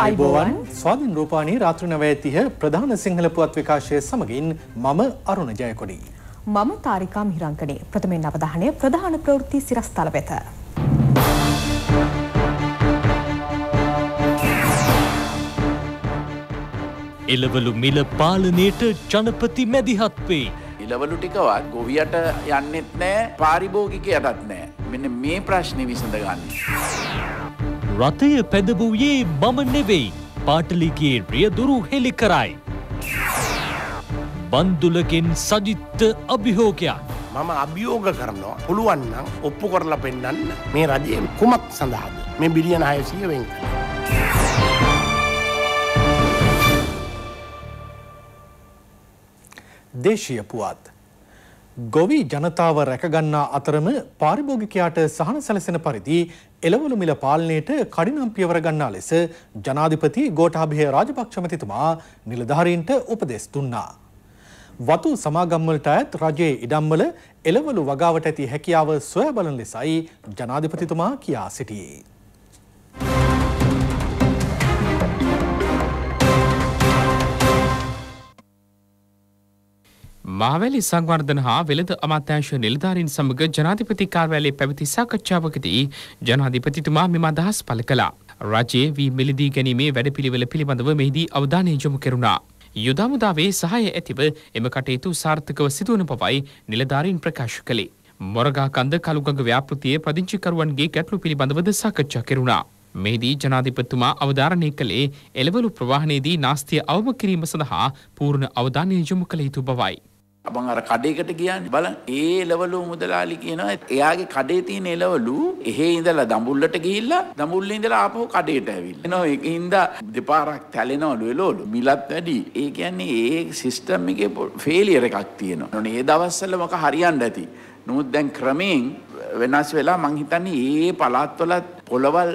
අයිබෝවන් ස්වාධීන් රූපානී රාත්‍ර නවයතිහ ප්‍රධාන සිංහල පුවත් විකාශය සමගින් මම අරුණ ජයකොඩි. මම තාරිකා මිහිරංකනේ ප්‍රථමෙන් අවධානය ප්‍රධාන ප්‍රවෘත්ති සිරස්ථල වෙත. එලවලු මිල පාලනයට ජනපති මැදිහත් වේ. ඉලවලු ටිකවත් ගොවියට යන්නෙත් නෑ පාරිභෝගිකයටත් නෑ මෙන්න මේ ප්‍රශ්නය විසඳගන්න. රථය පැදවූයේ මම නෙවෙයි පාටලිගේ රියදුරු හෙළි කරයි. බන්දුලගෙන් සජිත්ත අභිහෝකයක්. මම අභියෝග කරනවා පුළුවන්නම් ඔප්පු කරලා පෙන්න්න මේ රජයෙන් කුමක් සඳහාද මේ බිලියන අයසියවෙන්. දේශීය පුවත්. ගොවි ජනතාව රැකගන්නා අතරම පාරිභෝගිකයාට සහන සැලසෙන පරිදි එළවලු මිල පාලනයට කඩිනම් පියවර ගන්නා ලෙස ජනාධිපති ගෝඨාභය රාජපක්ෂ මැතිතුමා නිලධාරීන්ට උපදෙස් දුන්නා. වතු සමාගම්වලට අයත් රජයේ ඉඩම්වල එළවලු වගාවට ඇති හැකියාව සොයා බලන ලෙසයි ජනාධිපතිතුමා කියා සිටියේ. මාවැලි සංවර්ධන හා වෙළඳ අමාත්‍යංශ නිලධාරීන් සමග ජනාධිපති කාර්යාලයේ පැවති සාකච්ඡාවකදී ජනාධිපතිතුමා මෙම අදහස් පළ කළා. රජයේ වී මිලදී ගැනීමේ වැඩපිළිවෙල පිළිබඳව මෙහිදී අවධානය යොමු කෙරුණා. යුදාමුදාවේ සහාය ඇතිව එම කටයුතු සාර්ථකව සිදුවන බවයි නිලධාරීන් ප්‍රකාශ කළේ. මොරගා කන්ද කළුගඟ ව්‍යාපෘතියේ පදිංචිකරුවන්ගේ ගැටලු පිළිබඳවද සාකච්ඡා කෙරුණා. මෙහිදී ජනාධිපතිතුමා අවධාරණය කළේ එළවලු ප්‍රවාහනයේදී නාස්තිය අවම කිරීම සඳහා පූර්ණ අවධානය යොමු කළ යුතු බවයි. මං අර කඩේකට කියන්නේ බලන්න ඒ ලෙවලු මුදලාලි කියනවා එයාගේ කඩේ තියෙන එලවලු එහෙ ඉඳලා දඹුල්ලට ගිහිල්ලා දඹුල්ලේ ඉඳලා ආපහු කඩේට ඇවිල්ලා එනවා ඒකින්ද දෙපාරක් තැලෙනවලු එලවලු මිලත් වැඩි ඒ කියන්නේ ඒ සිස්ටම් එකේ ෆේලියර් එකක් තියෙනවා නෝනේ ඒ දවස්වල මොක හරියන්න ඇති නමුත් දැන් ක්‍රමයෙන් වෙනස් වෙලා මං හිතන්නේ ඒ පළාත්වල පොළවල්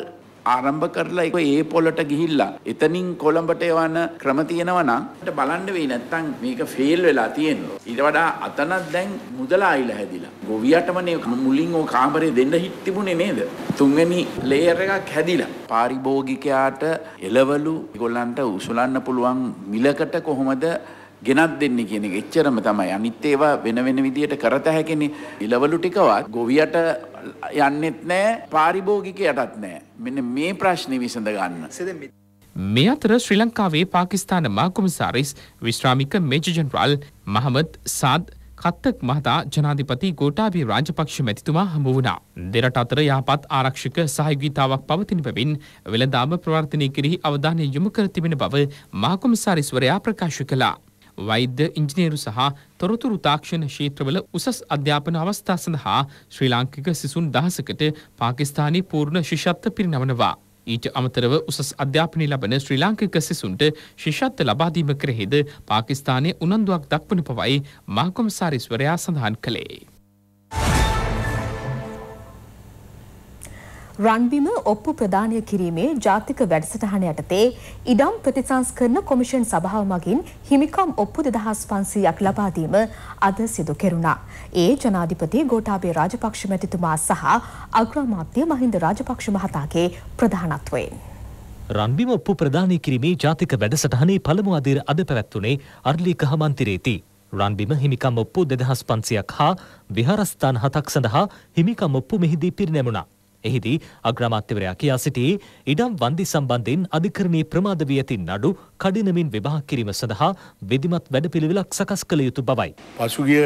ආරම්භ කරලා ඒ පොලට ගිහිල්ලා එතනින් කොළඹට යවන ක්‍රම තියෙනවා නම් බලන්න වෙයි නැත්තම් මේක ෆේල් වෙලා තියෙනවා. ඊට වඩා අතනත් දැන් මුදලා ආයිලා හැදිලා. ගොවියටමනේ මුලින් ඕ කාමරේ දෙන්න හිට තිබුණේ නේද? තුන්වෙනි ලේයර් එකක් හැදිලා. පාරිභෝගිකයාට එළවලු ඒගොල්ලන්ට උසුලන්න පුළුවන් මිලකට කොහොමද ගෙනත් දෙන්නේ කියන එක එච්චරම තමයි. අනිත් ඒවා වෙන වෙන විදියට කරත හැකෙනේ. ඉලවලු ටිකවත් ගොවියට යන්නෙත් නෑ, පාරිභෝගිකයටත් නෑ. මෙන්න මේ ප්‍රශ්නය විසඳ ගන්න. මේ අතර ශ්‍රී ලංකාවේ පාකිස්ාන මාකුමිසාරිස් විශ්‍රාමික මේජජනරල් මහමත් සාද් කත්තක් මහතා ජනාධිපති ගෝටාබී රාජපක්ෂ මැතිතුමා හමු වුණා. දෙරට අතර යහපත් ආරක්ෂක සහයගීතාවක් පවතින බැවින් වෙළදාම ප්‍රවර්තනය කෙරෙහි අවධානය යොමු කර තිබෙන බව මහකොමසාරිස්වරයා ප්‍රකාශ කළා. වෛද්‍ය ඉංජිනේරු සහ තොරතුරු තාක්ෂණ ශේත්‍රවල උසස් අධ්‍යාපන අවස්ථා සඳහා ශ්‍රී ලාංකික සිසුන් දහසකට පාකිස්ථානයේ පූර්ණ ශිෂත්ව පිරිනමනවා. ඊට අමතරව උසස් අධ්‍යාපනය ලබන ශ්‍රී ලාංකික සිසුන්ට ශිෂත්ව ලබාදීම කරෙහිද පාකිස්ථානය උනන්දුවක් දක්වන පවයි මාකොම්සාරිස්වරයා සඳහන් කළේ. රන්බිම ඔප්පු ප්‍රදානය කිරීමේ ජාතික වැඩසටහන යටතේ ඉඩම් ප්‍රතිසංස්කරණ කොමිෂන් සභාව මගින් හිමිකම් ඔප්පු දෙදහස් පන්සීයක් ලබාදීම අද සිදු කෙරුණා. ඒ ජනාධිපති ගෝටාබේ රාජපක්ෂ මැතිතුමා සහ අග්‍රාමාත්‍ය මහින්ද රාජපක්ෂ මහතාගේ ප්‍රධානත්වයෙන්. රන්බිම ඔප්පු ප්‍රධානය කිරීමේ ජාතික වැඩසටහනේ පළමු අදිර අද පැවැත්වුණේ අර්ලික හමන්තිරේති. රන්බිම හිමිකම් ඔප්පු දෙදහස් පන්සියක් හා විහාරස්ථාන් හතක් සඳහා හිමිකම් ඔප්පු මෙහිදී පිරිනැමුණා. එහිදී අග්‍රාමාත්‍යවරයා කියා සිටී ඉඩම් වන්දි සම්බන්ධයෙන් අධිකරණයේ ප්‍රමාද වී ඇති නඩු කඩිනමින් විභාග කිරීම සඳහා විධිමත් වැඩපිළිවෙලක් සකස් කළ යුතු බවයි. පසුගිය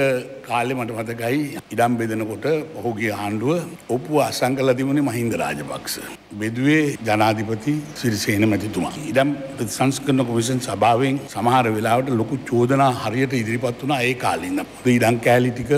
කාලේ මට මතකයි ඉඩම් බෙදනකොට ඔහුගේ ආණ්ඩුව ඔප්පුව අසං කළා තිබුණේ මහින්ද රාජපක්ෂ. බෙදුවේ ජනාධිපති සිරිසේන මැතිතුමා. ඉඩම් ප්‍රතිසංස්කරණ කොමිෂන් සභාවෙන් සමහර වෙලාවට ලොකු චෝදනා හරියට ඉදිරිපත් වුණා ඒ කාලේ ඉඳන්. ඉඩම් කෑලි ටික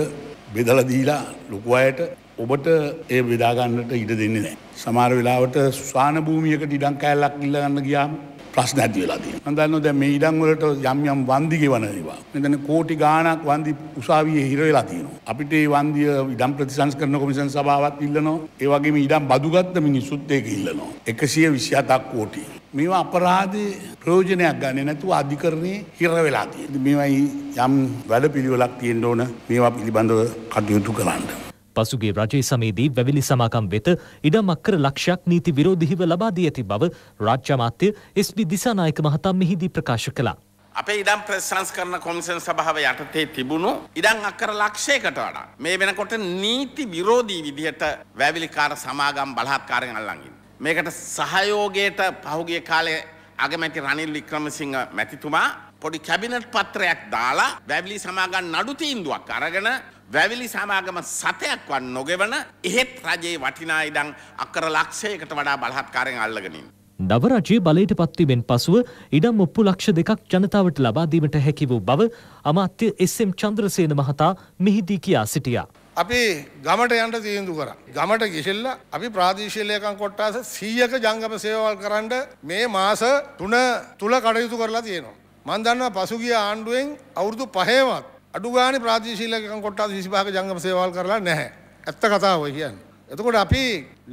බෙදලා දීලා ලොකු අයට ඔබට ඒ විදාගන්නට ඉඩ දෙන්නේ නෑ. සමාර වෙලාවට ස්වාන භූමියකට ඉඩං කෑල්ලක් ඉල්ලගන්න ගියාම ප්‍රශ්න ඇති වෙලාදී. අදන්න දැ මේ ඉඩංවලට යම් යම් වන්දිගේ වනනවා. මෙතන කෝටි ගානක් වන්දි උසාවිය හිර වෙලා තියෙනවා. අපිට ඒ වන්දිය ඉඩම් ප්‍රතිසංස් කරන කොමිසන් සභාවත් ඉල්ලනවා. ඒ වගේම ඉඩම් බදුගත්ත මිනිස්සුත් ඒක ඉල්ලනවා. එකසිය විශ්‍යාතක් කෝටි. මේවා අපරාධය ප්‍රයෝජනයක් ගන්න නැතුව අධිකරණය හිර වෙලාතිය. මේවයි යම් වැඩ පිළිවෙලක් තියෙන්ට ඕන මේවා පිළිබඳව කටයුතු කරන්න. පසුගේ රජයේ සමයේදී වැවිලි සමාකම් වෙත ඉඩමක් කර ලක්ෂයක් නීති විරෝධීව ලබා දී ඇති බව රාජ්‍ය අමාත්‍ය එස්.බි. දිසානායක මහතා මෙහිදී ප්‍රකාශ කළා. අපේ ඉඩම් ප්‍රසංස්කරණ කොමිසන් සභාව යටතේ තිබුණු ඉඩම් අක්කර ලක්ෂයකට වඩා මේ වෙනකොට නීති විරෝධී විදිහට වැවිලිකාර සමාගම් බලහත්කාරයෙන් අල්ලංගින්. මේකට සහයෝගයට පහුගිය කාලේ අගමැති රනිල් වික්‍රමසිංහ මැතිතුමා පොඩි කැබිනට් පත්‍රයක් දාලා වැවිලි සමාගම් නඩු තීන්දුවක් අරගෙන වැවිලි සමාගම සතයක්වත් නොගෙවන එහෙත් රජයේ වටිනා ඉඩම් අක්කර ලක්ෂයකට වඩා බලහත්කාරයෙන් අල්ලගනින්. නව රජයේ බලයට පත්වීමෙන් පසුව ඉඩම් ඔප්පු ලක්ෂ දෙකක් ජනතාවට ලබා දීමට හැකි වූ බව අමාත්‍ය එස්.එම්. චන්ද්‍රසේන මහතා මෙහිදී කියා සිටියා. අපි ගමට යන්න තීන්දු කරා. ගමට ගිහිල්ලා අපි ප්‍රාදේශීය ලේකම් කොට්ටාස 100ක ජංගම සේවාවල් කරන්න මේ මාස 3 තුල කටයුතු කරලා තියෙනවා. මම දන්නවා පසුගිය ආණ්ඩුවෙන් අවුරුදු 5වත් අඩුගාන ප්‍රාතිශීලකම් කොට්ටාස 25ක ජංගම සේවාවල් කරලා නැහැ. ඇත්ත කතාව ඔය කියන්නේ. එතකොට අපි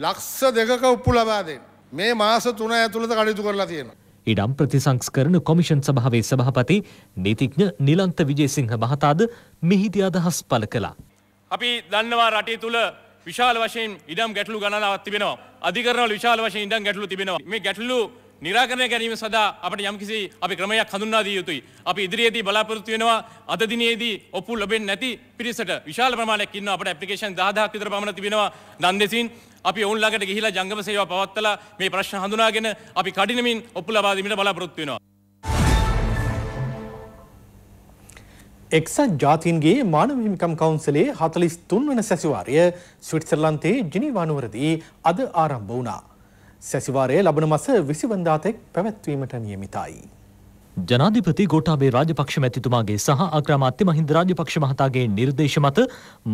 ලක්ෂ දෙකක උප්පු ලබා දෙන්න. මේ මාස 3 ඇතුළත කටයුතු කරලා තියෙනවා. ඉඩම් ප්‍රතිසංස්කරණ කොමිෂන් සභාවේ සභාපති නීතිඥ නිලන්ත විජේසිංහ මහතාද මෙහිදී අදහස් පළ කළා. අපි දන්නවා රටේ තුල විශාල වශයෙන් ඉඩම් ගැටලු ගණනාවක් තිබෙනවා. අධිකරණවල විශාල වශයෙන් ඉඩම් ගැටලු තිබෙනවා. මේ ගැටලු නිරාකරණය ගැනීම සඳහා අපට යම්කිසි අපි ක්‍රමයක් හඳුන්වා දිය යුතුයි. අපි ඉදිරියේදී බලාපොරොත්තු වෙනවා අද දිනේදී ඔප්පු ලැබෙන්නේ නැති පිරිසට විශාල ප්‍රමාණයක් ඉන්නවා අපට ඇප්ලිකේෂන් 10000ක් විතර පමණ තිබෙනවා දන්දෙසින් අපි ඔවුන් ළඟට ගිහිලා ජංගම සේවා පවත්ලා මේ ප්‍රශ්න හඳුනාගෙන අපි කඩිනමින් ඔප්පු ලබා දීමට බලාපොරොත්තු වෙනවා. එක්සත් ජාතින්ගේ මානව හිමිකම් කවුන්සලේ හතලිස් තුන්වන සැසිවාරය ස්විට්සර්ලන්තයේ ජිනිවානුවරදී අද ආරම්භ වුණා. සැසිවාරයේ ලබන මස විසිවන්දාතෙක් පැවැත්වීමට නියමිතයි. ජනාධිපති ගෝටාබේ රාජපක්ෂ මැතිතුමාගේ සහ අග්‍රාමාත්‍ය මහින්ද රාජපක්ෂ මහතාගේ නිර්දේශ මත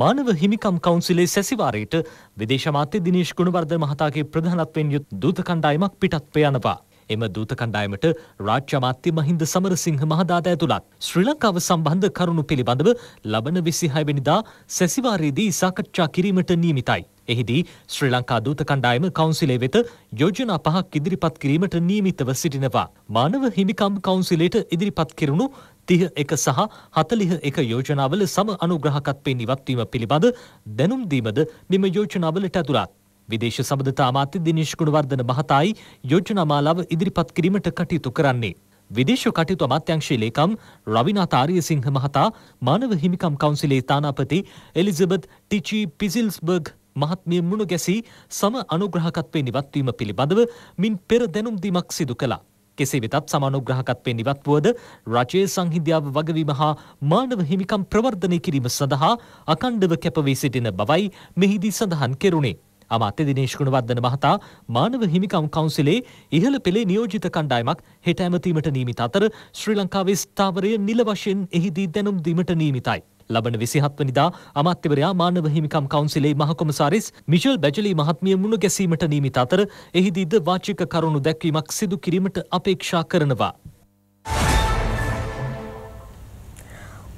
මානව හිමිකම් කවුන්සිලේ සැසිවාරයට විදේශ මාත්‍ය දිනේශ් ගුණවර්ධන මහතාගේ ප්‍රධානත්වයෙන් යුත් දූත කණ්ඩායමක් පිටත්ව යනවා. එම දූත කණ්ඩායමට රාජ්‍ය අමාත්‍ය මහින්ද සමරසිංහ මහදාත ඇතුළත් ශ්‍රී ලංකාව සම්බන්ධ කරුණු පිළිබඳව ලබන 26 වෙනිදා සැසිවාරයේදී සාකච්ඡා කිරීමට නියමිතයි. එහිදී ශ්‍රී ලංකා දූත කණ්ඩායම කවුන්සිලේ වෙත යෝජනා පහක් ඉදිරිපත් කිරීමට නියමිතව සිටිනවා. මානව හිමිකම් කවුන්සිලයට ඉදිරිපත් කෙරුණු තිහ එක සහ හතලිහ එක යෝජනාවල සම අනුග්‍රහකත්වයෙන් ඉවත්වීම පිළිබඳ දැනුම් දීමද මෙම යෝජනාවලට ඇතුළත්. විදේශ සබඳතා අමාත්‍ය දිනේශ් ගුණවර්ධන මහතායි යෝජනා මාලාව ඉදිරිපත් කිරීමට කටයුතු කරන්නේ. විදේශ කටයුතු අමාත්‍යංශයේ ලේකම් රවිනාථ ආරියසිංහ මහතා මානව හිමිකම් කවුන්සිලේ තානාපති එලිසබෙත් ටිචි පිසිල්ස්බර්ග් මහත්මිය මුණු ගැසී සම අනුග්‍රහකත්වයෙන් ඉවත්වීම පිළිබඳව මින් පෙර දැනුම් දීමක් සිදු කළා. කෙසේ වෙතත් සම අනුග්‍රහකත්වයෙන් ඉවත්වුවද රජයේ සංහිඳියාව වගවීම හා මානව හිමිකම් ප්‍රවර්ධනය කිරීම සඳහා අකණ්ඩව කැපවී සිටින බවයි මෙහිදී සඳහන් කෙරුණේ. අමාත්‍ය දිනේශ් ගුණවර්ධන මහතා මානව හිමිකම් කවුන්සිලේ ඉහළ පෙළේ නියෝජිත කණ්ඩායමක් හෙට ඇමතීමට නියමිත අතර ශ්‍රී ලංකාවේ ස්ථාවරය නිල වශයෙන් එහිදී දැනුම් දීමට නියමිතයි. ලබන විසිහත්වනිදා අමාත්‍යවරයා මානව හිමිකම් කවන්සිලේ මහකොමසාරිස් මිෂල් බැජලි මහත්මිය මුණ ගැසීමට නීමිත අතර එහිදීද වාචික කරුණු දැක්වීමක් සිදු කිරීමට අපේක්ෂා කරනවා.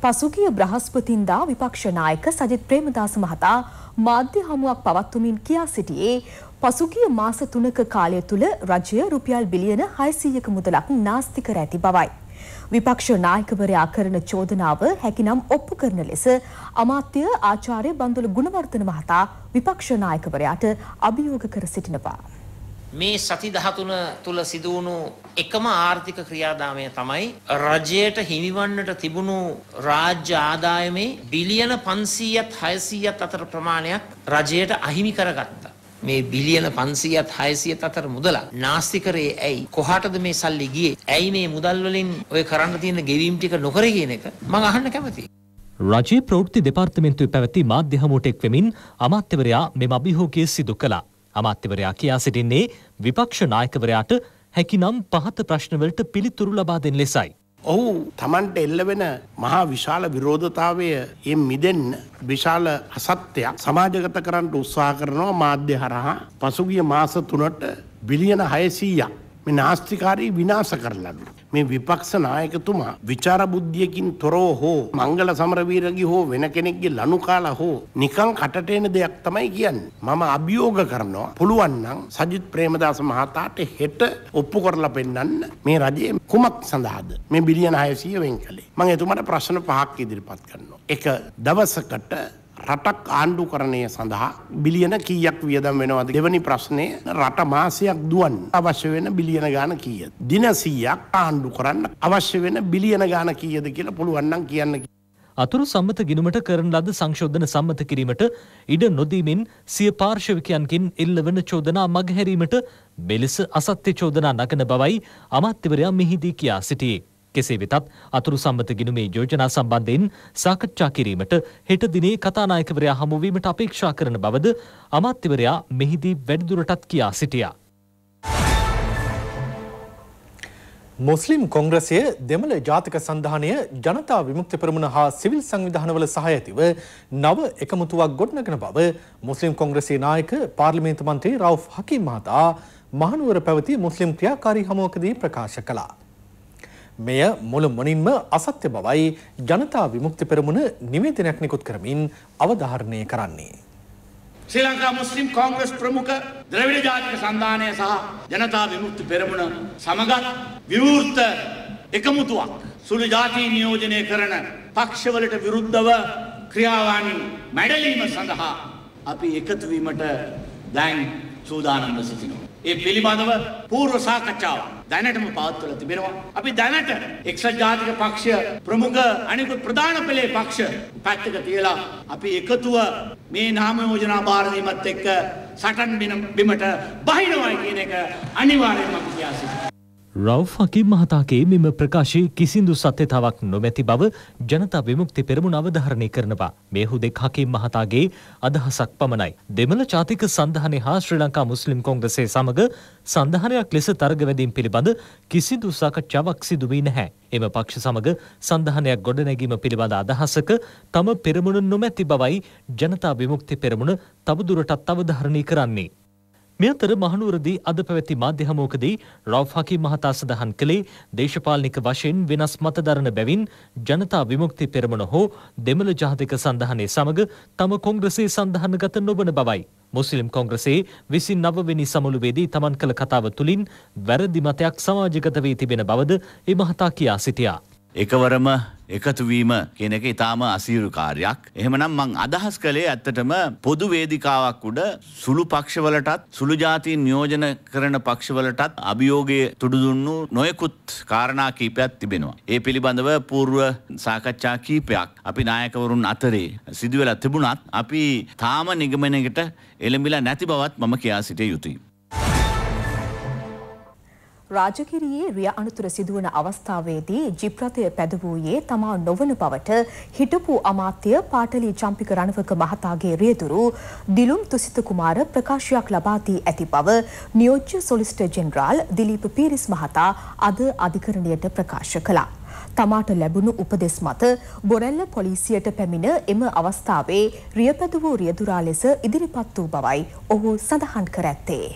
පසුගිය බ්‍රහස්පතින්දා විපක්ෂනායක සජිත් ප්‍රේමදාස මහතා මාධ්‍ය හමුවක් පවත්වමින් කියා සිටියේ පසුගිය මාස තුනක කාලය තුළ රජය රුපියල් බිලියන හයසීයක මුදලක් නාස්ති කර ඇති බවයි. විපක්ෂ නායකවරයා කරන චෝදනාව හැකිනම් ඔප්පු කරන ලෙස අමාත්‍ය ආචාර්ය බන්දුල ගුණවර්ධන මහතා විපක්ෂ නායකවරයාට අභියෝග කර සිටිනවා. මේ සති 13 තුල සිදුවුණු එකම ආර්ථික ක්‍රියාදාමය තමයි රජයට හිමිවන්නට තිබුණු රාජ්‍ය ආදායමේ බිලියන 500ත් 600ත් අතර ප්‍රමාණයක් රජයට අහිමි කරගත්තා. මේ බිලියන 500ත් 600ත් අතර මුදලා නාස්ති කරේ ඇයි? කොහාටද මේ සල්ලි ගියේ? ඇයි මේ මුදල් වලින් ඔය කරන්න තියෙන ගෙවීම් ටික නොකර කියන එක මම අහන්න කැමතියි. රජයේ ප්‍රවෘත්ති දෙපාර්තමේන්තුවේ පැවති මාධ්‍ය හමුවට එක්වෙමින් අමාත්‍යවරයා මෙම අභියෝගය සිදු කළා. අමාත්‍යවරයා කියා සිටින්නේ විපක්ෂ නායකවරයාට හැකිනම් පහත ප්‍රශ්නවලට පිළිතුරු ලබා දෙන ලෙසයි. ඔහු තමන්ට එල්ල වෙන මහා විශාල විරෝධතාවය එම් මිදෙන්න විශාල අසත්‍යයක් සමාජගත කරන්නට උත්සාහ කරනවා මාධ්‍ය හරහා පසුගිය මාස තුනට බිලියන හයසීයක් මේ නාස්තිකාරී විනාශ කරලන්න. මේ විපක්ෂ නායකතුමා විචාර බුද්ධියකින් තොරව හෝ මංගල සමරවීරගේ හෝ වෙන කෙනෙක්ගේ ලනු කාලා හෝ නිකං කටට එන දෙයක් තමයි කියන්නේ. මම අභියෝග කරනවා පුළුවන් නම් සජිත් ප්‍රේමදාස මහතාට හෙට ඔප්පු කරලා පෙන්වන්න මේ රජයේ කුමක් සඳහාද මේ බිලියන 600 වෙන් කළේ. මම එතුමාට ප්‍රශ්න පහක් ඉදිරිපත් කරනවා. එක දවසකට රටක් ආණ්ඩුකරණය සඳහා බිලියන කීයක් වියදම් වෙනවද දෙවනි ප්‍රශ්නය රට මාසයක් දුවන් අවශ්‍ය වෙන බිලියන ගාන කීය. දිනසීයක් ආණ්ඩු කරන්න අවශ්‍ය වෙන බිලියන ගාන කීයද කියලා පුළුවන්නම් කියන්න. අතුරු සම්මත ගිනුමට කරන ලද සංශෝධන සම්මත කිරීමට ඉඩ නොදීමින් සිය පාර්ශවිකයන්කින් එල්ලවන චෝදනා මගහැරීමට මෙලෙස අසත්‍ය චෝදනා නගන බවයි අමාත්‍යවරයා මෙහිදී කියා සිටියේ. කෙසේ වෙතත් අතුරු සම්බත ගිනුමේ යෝජනා සම්බන්ධයෙන් සාකච්ඡා කිරීමට හෙට දිනේ කතානායකවරයා හමුවීමට අපේක්ෂා කරන බවද අමාත්‍යවරයා මෙහිදී වැඩිදුරටත් කියා සිටියා. මුස්ලිම් කොංග්‍රසය දෙමළ ජාතික සන්ධානය ජනතා විමුක්ති පෙරමුණ හා සිවිල් සංවිධානවල සහය ඇතිව නව එකමුතුවක් ගොඩනගෙන බව මුස්ලිම් කොංග්‍රසේ නායක පාර්ලිමේන්තු මන්ත්‍රී රව් හකීම් මහතා මහනුවර පැවති මුස්ලිම් ක්‍රියාකාරී හමුවකදී ප්‍රකාශ කළා. මෙය මුළු මොනින්ම අසත්‍ය බවයි ජනතා විමුක්ති පෙරමුණ නිවේදනයක් නිකුත් කරමින් අවධාරණය කරන්නේ. ශ්‍රී ලංකා මුස්ලිම් කොංග්‍රස් ප්‍රමුඛ ද්‍රවිඩ ජාතික සන්ධානය සහ ජනතා විමුක්ති පෙරමුණ සමගත් විවෘත එකමුතුවක් සුළු ජාතීන් නියෝජනය කරන පක්ෂවලට විරුද්ධව ක්‍රියාවන් මැඩලීම සඳහා අපි එකතු වීමට දැන් සූදානම්ව සිටිනවා. ඒ පිළිබඳව පූර්ව සාකච්ඡාව දැනටම පවත්වලා තිබෙනවා. අපි දැනට එක්සත් ජාතික පක්ෂය ප්‍රමුඛ අනිකුත් ප්‍රධාන පෙළේ පක්ෂ පැත්තක තියලා අපි එකතුව මේ නාම යෝජනා බාර දීමත් එක්ක සටන් බිමට බහිනවා කියන එක අනිවාර්යයෙන්ම අපි කියා සිටිනවා. රව් හකීම් මහතාගේ මෙම ප්‍රකාශයේ කිසිදු සත්‍යතාවක් නොමැති බව ජනතා විමුක්ති පෙරමුණ අවධාරණය කරනවා. මේ හුදෙක් හකීම් මහතාගේ අදහසක් පමණයි. දෙමළ ජාතික සන්ධානය හා ශ්‍රී ලංකා මුස්ලිම් කොංග්‍රසේ සමඟ සඳහනයක් ලෙස තරගවැදීම් පිළිබඳ කිසිදු සාකච්ඡාවක් සිදු වී නැහැ. එම පක්ෂ සමඟ සඳහනයක් ගොඩනැගීම පිළිබඳ අදහසක තම පෙරමුණ නොමැති බවයි ජනතා විමුක්ති පෙරමුණ තවදුරටත් අවධාරණය කරන්නේ. මේ අතර මහනුවරදී අද පැවැති මාධ්‍ය හමුවකදී රවුෆ් හකීම් මහතා සඳහන් කළේ දේශපාලනික වශයෙන් වෙනස් මතදරන බැවින් ජනතා විමුක්ති පෙරමුණ හෝ දෙමළ ජාතික සන්ධානය සමග තම කොංග්‍රසයේ සන්ධානගත නොබන බවයි. මුස්ලිම් කොංග්‍රසේ විසින් නවවෙනි සමුළුවේදී තමන් කළ කතාව තුළින් වැරදි මතයක් සමාජගත වී තිබෙන බවද ඒ මහතා කියා සිටියා. එකවරම එකතුවීම කියන එක ඉතාම අසීරු කාර්යක්. එහෙමනම් මං අදහස් කළේ ඇත්තටම පොදු වේදිකාවක් උඩ සුළු පක්ෂවලටත් සුළු ජාතීන් නියෝජන කරන පක්ෂවලටත් අභියෝගයේ තුඩු දුන්නු නොයෙකුත් කාරණා කීපයක් තිබෙනවා. ඒ පිළිබඳව పూర్ව සාකච්ඡා කීපයක් අපි නායකවරුන් අතරේ සිදුවෙලා තිබුණත් අපි තාම නිගමනයකට එළඹිලා නැති බවත් මම කියා සිටිය යුතුයි. රාජකිරියේ රිය අනතුර සිදුවන අවස්ථාවේදී ජිප්‍රතය පැදවූයේ තමා නොවන බවට හිටපු අමාත්‍ය පාටලී චම්පික රණවක මහතාගේ රියදුරු දිලුම් තුසිත කුමාර ප්‍රකාශයක් ලබා දී ඇති බව නියෝජ්‍ය සොලිසිටර් ජෙනරාල් දිලීප පීරිස් මහතා අද අධිකරණයට ප්‍රකාශ කළා. තමාට ලැබුණු උපදෙස් මත බොරැල්ල පොලිසියට පැමිණ එම අවස්ථාවේ රියපැදවූ රියදුරා ලෙස ඉදිරිපත් වූ බවයි ඔහු සඳහන් කර ඇත්තේ.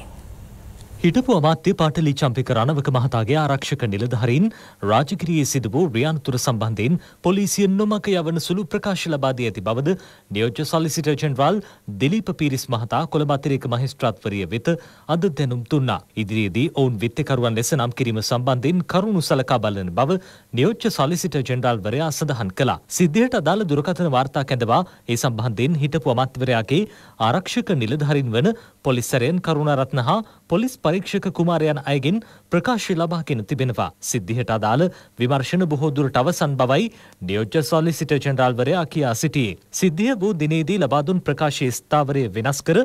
හිටපු අමාත්‍ය පාටලි චම්පික රණවක මහතාගේ ආරක්ෂක නිලධහරින් රාජකිරයේ සිද වූ ්‍රියානතුර සම්බන්ධයෙන් පොලිසිය නොමක යවන සුළු ප්‍රකාශ ලබාදී ඇති බවද නියෝජ්‍ය සොලිසිට ජෙනරල් දිලීප පිරිස් මහතා කොළඹ අතිරේක මහේස්ත්‍රාත්වරිය වෙත අද දැනුම් දුන්නා. ඉදිරියේදී ඔවුන් විත්තිකරුවන් ලෙස නම් කිරීම සම්බන්ධයෙන් කරුණු සලකා බලන බව නියෝජ්‍ය සොලිසිට ජෙනරල්වරයා සඳහන් කළා. සිද්ධියට අදාළ දුරකථන වාර්තා කැඳවා ඒ සම්බන්ධයෙන් හිටපු අමාත්‍යවරයාගේ ආරක්ෂක නිලධාරින් වන පොලිස්සරයන් කරුණාරත්න හා පොලිස් පරීක්ෂක කුමාරයන් අයගෙන් ප්‍රකාශය ලබාගෙන තිබෙනවා. සිද්ධියට අදාළ විමර්ශන බොහෝ දුරට අවසන් බවයි නියෝජ්‍ය සොලිසිටර් ජෙනරාල්වරයා කියා සිටියේ. සිද්ධිය වූ දිනේදී ලබා දුන් ප්‍රකාශයේ ස්ථාවරය වෙනස් කර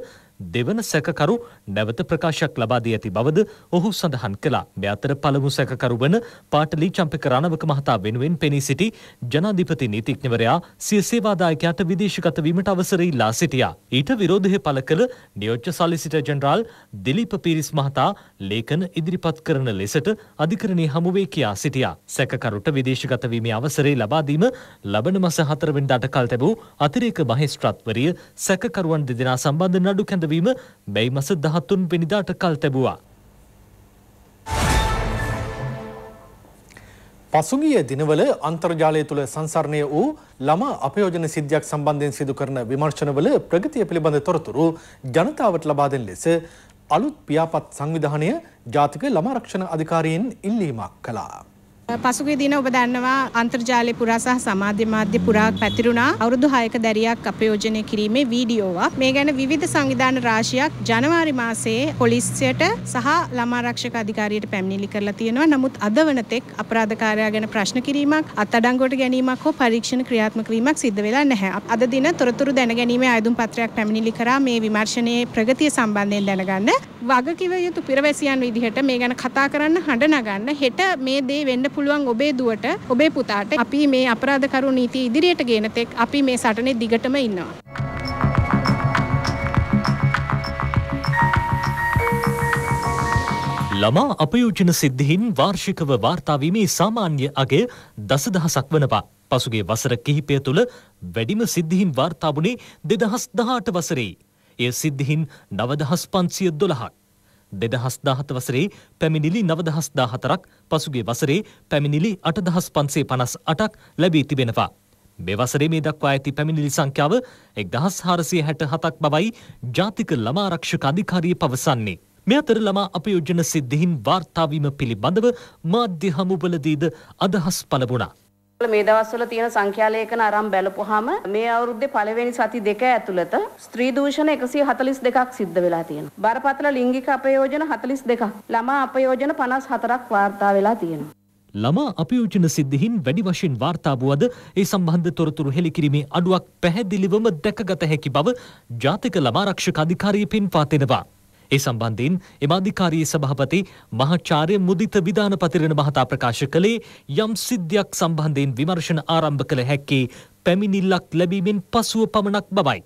දෙවන සැකකරු නැවත ප්‍රකාශයක් ලබා දී ඇති බවද ඔහු සඳහන් කළා. මේ අතර පළමු සැකකරු වන පාටලී චම්පක රණවක මහතා වෙනුවෙන් පෙනී සිටි ජනාධිපති නීතිඥවරයා සිය සේවාදායකයාට විදේශගත වීමට අවසර ඉල්ලා සිටියා. ඊට විරෝධය පළ කළ නියෝජ්‍ය සොලිසිටර් ජෙනරාල් දිලීප පීරිස් මහතා ලේඛන ඉදිරිපත් කරන ලෙසට අධිකරණයේ හමුවේ කියා සිටියා. සැකකරුට විදේශගත වීමේ අවසරය ලබා දීම ලබන මස 4 වෙනිදාට කල් තිබූ අතිරේක මහේස්ත්‍රාත්වරිය සැකකරුවන් දෙදෙනා සම්බන්ධ නඩු කැඳ වීම මැයි මස දහතුන් වෙනිදාට කල් තැබුවා. පසුගිය දිනවල අන්තර්ජාලය තුළ සංසරණය වූ ළම අපයෝජන සිද්ධියක් සම්බන්ධයෙන් සිදු කරන විමර්ශනවල ප්‍රගතිය පිළිබඳ තොරතුරු ජනතාවට ලබා දෙන ලෙස අලුත් පියාපත් සංවිධානය ජාතික ළමාරක්ෂණ අධිකාරීන් ඉල්ලීමක් කළා. පසුගිය දින ඔබ දන්නවා අන්තර්ජාලය පුරා සහ සමාජ මාධ්‍ය පුරා පැතිරුණා අවුරුදු 6ක දැරියක් අපයෝජනය කිරීමේ වීඩියෝවක්. මේ ගැන විවිධ සංවිධාන රාශියක් ජනවාරි මාසයේ පොලිසියට සහ ළමා ආරක්ෂක අධිකාරියට පැමිණිලි කරලා තියෙනවා. නමුත් අද වනතෙක් අපරාධකාරයා ගැන ප්‍රශ්න කිරීමක්, අත්අඩංගුවට ගැනීමක් හෝ පරීක්ෂණ ක්‍රියාත්මක වීමක් සිද්ධ වෙලා නැහැ. අද දින තොරතුරු දැනගැනීමේ ආයුධම් පත්‍රයක් පැමිණිලි කරා මේ විමර්ශනයේ ප්‍රගතිය සම්බන්ධයෙන් දැනගන්න. වගකිව යුතු පිරවැසියන් විදිහට මේ ගැන කතා කරන්න හඬ නගන්න හෙට මේ දේ වෙන්න පුළුවන් ඔබේ දුවට ඔබේ පුතාට අපි මේ අපරාධකරු නීතිය ඉදිරියට ගේන තෙක් අපි මේ සටනේ දිගටම ඉන්නවා. ළමා අපයෝජන සිද්ධිහින් වාර්ෂිකව වාර්තාාවීමේ සාමාන්‍ය අගේ දසදහසක් වනවා. පසුගේ වසර කිහිපය තුළ වැඩිම සිද්ධිහින් වාර්තාාවනේ දෙදහස් දහට වසරේ. එය සිද්ධිහින් නවදහස් පන්සිය දොළහක්. දෙදහස් දාහත වසරේ පැමිණිලි නවදහස් දාහතරක් පසුගේ වසරේ පැමිණිලි අටදහස් පන්සේ පනස් අටක් ලැබී තිබෙනවා. මෙවසරේ මේ දක්වා ඇති පැමිණිලි සංඛ්‍යාව එක් දහස් හාරසිය හැට හතක් බවයි ජාතික ළමාරක්ෂක අධිකාරිය පවසන්නේ. මෙ අතර ළමා අපයෝජන සිද්ධිහින් වාර්තාවීම පිළිබඳව මාධ්‍ය හමුවලදීද අදහස් පලබුණා. මේ දවස්වල තියෙන සංඛ්‍යාලේඛන අරන් බලපුවාම මේ අවුරුද්දේ පළවෙනි සති දෙක ඇතුළත ස්ත්‍රී දූෂණ 142ක් සිද්ධ වෙලා තියෙනවා. බරපතල ලිංගික අපයෝජන 42ක්, ළමා අපයෝජන 54ක් වාර්තා වෙලා තියෙනවා. ළමා අපයෝජන සිද්ධීන් වැඩි වශයෙන් වාර්තා වුවද ඒ සම්බන්ධ තොරතුරු හෙළිකිරීමේ අඩුවක් පැහැදිලිවම දැකගත හැකි බව ජාතික ළමා ආරක්ෂක අධිකාරිය පින්වා දෙනවා. ඒ සම්බන්ධයෙන් එම අධිකාරී සභාපති මහාචාර්ය මුදිත විධානපතිරණ මහතා ප්‍රකාශ කළේ යම් සිද්ධියක් සම්බන්ධයෙන් විමර්ශන ආරම්භ කළ හැක්කේ පැමිණිල්ලක් ලැබීමෙන් පසුව පමණක් බවයි.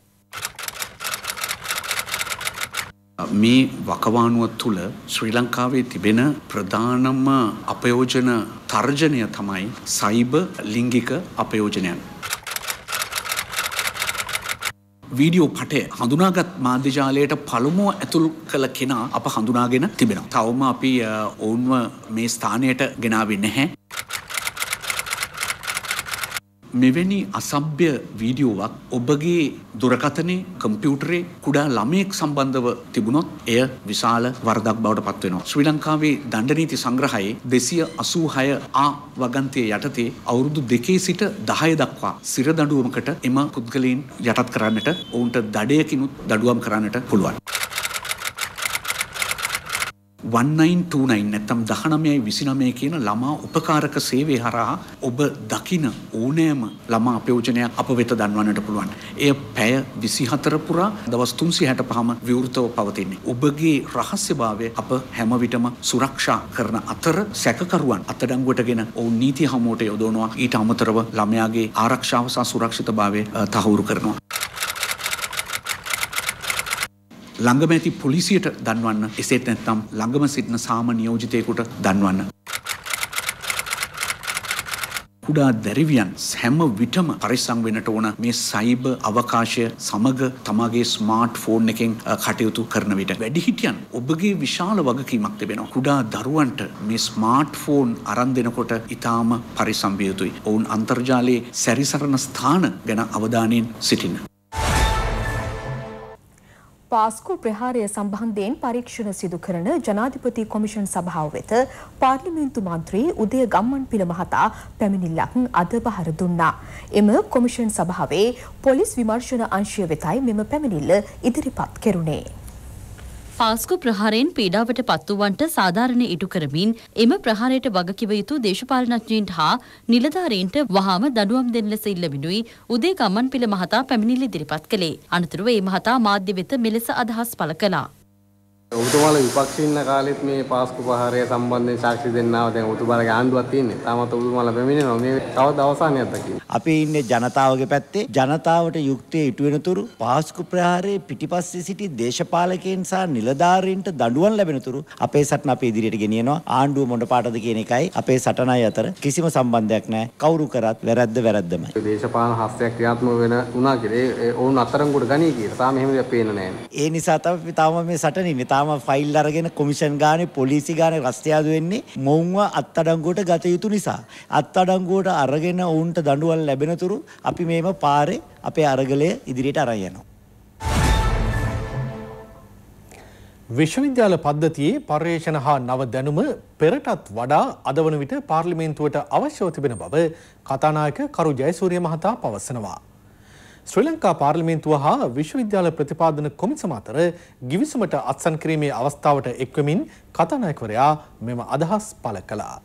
මේ වකවානුව තුළ ශ්‍රී ලංකාවේ තිබෙන ප්‍රධානම අපයෝජන තර්ජනය තමයි සයිබ ලිංගික අපයෝජනයන්. වීඩියෝ පටය හඳුනාගත් මාධ්‍යජාලයට පළමුුව ඇතුල් කළ කෙනා අප හඳුනාගෙන තිබෙන. තවම අපි ඔවුන්ව මේ ස්ථානයට ගෙනාවෙන්න හැ. මෙවැනි අසභ්‍ය වීඩියෝවක් ඔබගේ දුරකථනයේ කම්පියුටරේ කුඩා ළමයෙක් සම්බන්ධව තිබුණොත් එය විශාල වරදක් බවට පත්වෙනවා. ශ්‍රී ලංකාවේ දණ්ඩනීති සංග්‍රහයේ දෙසිය අසූහය ආ වගන්තය යටතේ අවුරුදු දෙකේ සිට දහය දක්වා සිරදඩුවමකට එම පුද්ගලයෙන් යටත් කරන්නට ඔවුන්ට දඩයකිනුත් දඩුවම් කරන්නට පුළුවන්. 1929 නැත්තම් 1929 කියන ළමා උපකාරක සේවය හරහා ඔබ දකින ඕනෑම ළමා ප්‍රයෝජනයක් අප වෙත දන්වන්නට පුළුවන්. එය පැය 24 පුරා දවස් 365ම විවෘතව පවතින්නේ. ඔබගේ රහස්‍යභාවය අප හැම විටම සුරක්ෂා කරන අතර සැකකරුවන් අත්අඩංගුවටගෙන ඔවුන් නීති හමුවට යොදවනවා. ඊට අමතරව ළමයාගේ ආරක්ෂාව සහ සුරක්ෂිතභාවය තහවුරු කරනවා. ළඟම ඇති පොලිසියට දන්වන්න එසේත් නැත්නම් ළඟම සිටින සාම නියෝජිතයෙකුට දන්වන්න. කුඩා දැරිවියන් හැම විටම පරිස්සම් වෙනට ඕන මේ සයිබ අවකාශය සමග තමගේ ස්මාර්ට් ෆෝන් එකෙන් කටයුතු කරන විට වැඩිහිටියන් ඔබගේ විශාල වගකීමක් තිබෙනවා. කුඩා දරුවන්ට මේ ස්මාර්ට් ෆෝන් අරන් දෙනකොට ඊටාම පරිස්සම් විය යුතුයි. ඔවුන් අන්තර්ජාලයේ සැරිසරන ස්ථාන ගැන අවධානයෙන් සිටින්න. පාස්කු ප්‍රහාරය සම්බන්ධයෙන් පරීක්ෂණ සිදු කරන ජනාධිපති කොමිෂන් සභාව වෙත පාර්ලිමේන්තු මන්ත්‍රී උදය ගම්මන් පිළ මහතා පැමිණිල්ලක් අද පහර දුන්නා. එම කොමිෂන් සභාවේ පොලිස් විමර්ශන අංශය වෙතයි මෙම පැමිණිල්ල ඉදිරිපත් කෙරුණේ. පාස්කු ප්‍රහාරයෙන් පීඩාවට පත්වුවන්ට සාධාරණ ඉටු කරමින් එම ප්‍රහාරයට වගකිව යුතු දේශපාලනඥයින්ට හා නිලධාරීන්ට වහාම දඩුවම් දෙන ලෙස ඉල්ලමිනුයි උදේ ගමන් පිළ මහතා පැමිණිලි ඉදිරිපත් කළේ. අනතුරුව ඒ මහතා මාධ්‍ය වෙත මෙලෙස අදහස් පළ කළා. ඔබතුමාල විපක්ෂඉන්න කාලෙත් මේ පාස්කු පහරය සම්බන්ධය ශක්ෂි දෙන්නාව දැන් ඔතුබලගේ ආණ්ඩුවක් තියන්නේ තමත් ඔබතුමාල පැමිණෙන මේ තව දවසානයක් දකින්න. අපි ඉන්නේ ජනතාවගේ පැත්තේ ජනතාවට යුක්තිය ඉටු වෙනතුරු පාස්කු ප්‍රහාරයේ පිටිපස්සේ සිටි දේශපාලකයන් සහ නිලධාරීන්ට දඬුවම් ලැබෙනතුරු අපේ සටන අපි ඉදිරියට ගෙනියනවා ආණ්ඩුව මොඩ පාටද කියන එකයි අපේ සටනයි අතර කිසිම සම්බන්ධයක් නැහැ කවුරු කරත් වැරද්ද වැරද්දමයි. දේශපාලන හස්තයක් ක්‍රියාත්මක වෙන උනා කියලා ඒ ඔවුන් අතරංගුඩ ගනී කියලා. තාම එහෙම දෙයක් පේන්නේ නැහැ. ඒ නිසා තමයි තාම මේ සටන ඉන්නේ. තාම ෆයිල් අරගෙන කොමිෂන් ගානේ පොලිසි ගානේ රස්තියාදු වෙන්නේ මොවුන්ව අත්අඩංගුවට ගත යුතු නිසා. අත්අඩංගුවට අරගෙන ඔවුන්ට දඬුවම් ලැබෙනතුරු අපි මේම පාරේ අපේ අරගලය ඉදිරියට අරන් යනවා. විශ්වවිද්‍යාල පද්ධතියේ පර්යේෂණ හා නව දැනුම පෙරටත් වඩා අද වන විට පාර්ලිමේන්තුවට අවශ්‍යව තිබෙන බව කතානායක කරු ජයසූරිය මහතා පවසනවා. ශ්‍රී ලංකා පාර්ලිමේන්තුව හා විශ්වවිද්‍යාල ප්‍රතිපාදන කොමිසම අතර ගිවිසුමට අත්සන් කිරීමේ අවස්ථාවට එක්වමින් කතානායකවරයා මෙම අදහස් පළ කළා.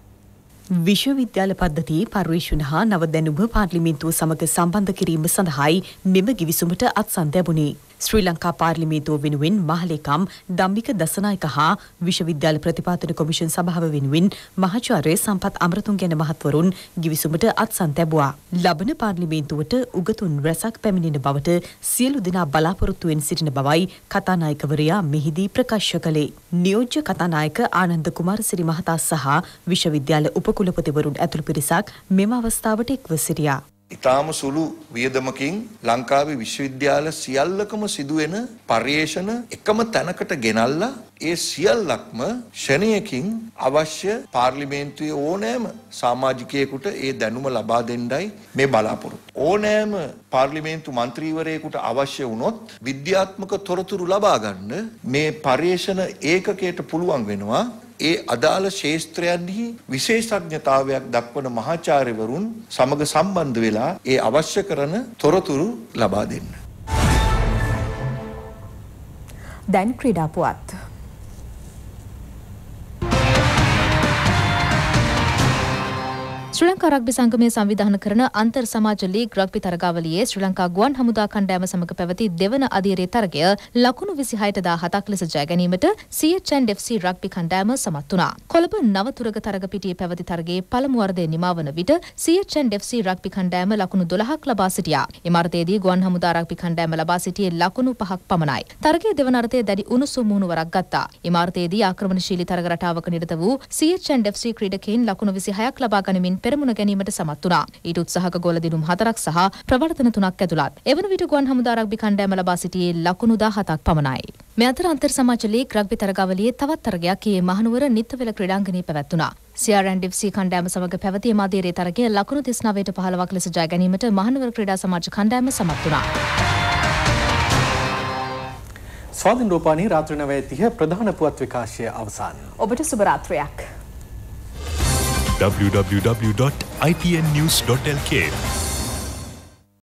විශ්වවිද්‍යාල පද්ධතියේ පර්යේෂණ හා නව දැනුම පාර්ලිමේන්තුව සමග සම්බන්ධ කිරීම සඳහායි මෙම ගිවිසුමට අත්සන් ලැබුණේ. ශ්‍රී ලංකා පාර්ලිමේන්තුව වෙනුවෙන් මහලේකම් දම්බික දසනායක හා විශ්වවිද්‍යාල ප්‍රතිපාදන කොමිෂන් සභාව වෙනුවෙන් මහාචාර්ය සම්පත් අමරතුංගයන මහත්වරුන් ගිවිසුමට අත්සන් තැබුවා. ලබන පාර්ලිමේන්තුවට උගතුන් රැසක් පැමිණෙන බවට සියලු දෙනා බලාපොරොත්තුවෙන් සිටින බවයි කතානායකවරයා මෙහිදී ප්‍රකාශ කළේ. නියෝජ්‍ය කතානායක ආනන්ද කුමාරසිරි මහතා සහ විශ්වවිද්‍යාල උපකුලපතිවරුන් ඇතුළු පිරිසක් මෙම අවස්ථාවට එක්ව සිටියා. ඉතාම සුළු වියදමකින් ලංකාවේ විශ්වවිද්‍යාල සියල්ලකම සිදුවෙන පර්යේෂණ එකම තැනකට ගෙනල්ලා ඒ සියල්ලක්ම ෂණයකින් අවශ්‍ය පාර්ලිමේන්තුවේ ඕනෑම සමාජිකයෙකුට ඒ දැනුම ලබා දෙන්නයි මේ බලාපොරොත්තු. ඕනෑම පාර්ලිමේන්තු මන්ත්‍රීවරයෙකුට අවශ්‍ය වුණොත් විද්‍යාත්මක තොරතුරු ලබා ගන්න මේ පර්යේෂණ ඒකකයට පුළුවන් වෙනවා ඒ අදාළ ශේෂත්‍රයන්හි විශේෂඥතාවයක් දක්වන මහාචාර්යවරුන් සමග සම්බන්ධ වෙලා ඒ අවශ්‍ය කරන තොරතුරු ලබා දෙන්න. දැන් ක්‍රීඩා පුවත් ශ්‍රී ලංකා රග්බි සංගමය සංවිධාන කරන අන්තර් සමාජ ලීග් රග්බි තරගාවලියේ ශ්‍රී ලංකා ගුවන් හමුදා කණ්ඩෑම සමග පැවති දෙවන අදියරේ තරගය ලකුණු 26017ක් ලෙස ජය ගැනීමට CHNFC රග්බි කණ්ඩෑම සමත් වුණා. කොළඹ නවතුරග තරග පිටියේ පැවති තරගයේ පළමු වර්ධය නිමාවන විට CHNFC රග්බි කණ්ඩෑම ලකුණු 12ක් ලබා සිටියා. එම අර්ථයේදී ගුවන් හමුදා රග්බි කණ්ඩෑම ලබා සිටියේ ලකුණු 5ක් පමණයි. තරගයේ දෙවන අර්ථයේ දැඩි උණුසුම් මුහුණුවරක් ගත්තා. එම අර්ථයේදී ආක්‍රමණශීලී තරග රටාවක නිරත වූ CHNFC ක්‍රීඩකයන් ලකුණු 26ක් ලබා ගනිමින් පෙරමුණ ගැනීමට සමත් වුණා. ඊට උත්සාහක ගෝල දිනුම් හතරක් සහ ප්‍රවර්තන තුනක් ඇතුළත් එවන විට ගුවන් හමුදා රග්බි කණ්ඩායම ලබා සිටියේ ලකුණු 17ක් පමණයි. මේ අතර අන්තර් සමාජ ලීග් රග්බි තරගාවලියේ තවත් තරගයක් ඊයේ මහනුවර නිත්තවෙල ක්‍රීඩාංගණයේ පැවැත්වුණා. CRNDFC කණ්ඩායම සමග පැවතිය මාදීරේ තරගය ලකුණු 39ට 15ක් ලෙස ජය ගැනීමට මහනුවර ක්‍රීඩා සමාජ කණ්ඩායම සමත් වුණා. ස්වාධීන රූපානි රාත්‍රී 9:30 ප්‍රධාන පුවත් විකාශය අවසන්. ඔබට සුබ රාත්‍රියක්. www.ipnnews.lk.